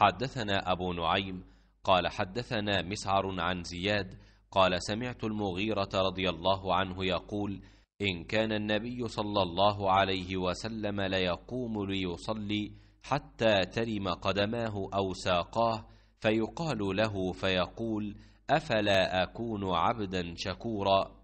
حدثنا أبو نعيم قال حدثنا مسعر عن زياد قال سمعت المغيرة رضي الله عنه يقول إن كان النبي صلى الله عليه وسلم ليقوم ليصلي حتى ترم قدماه أو ساقاه فيقال له فيقول أفلا أكون عبدا شكورا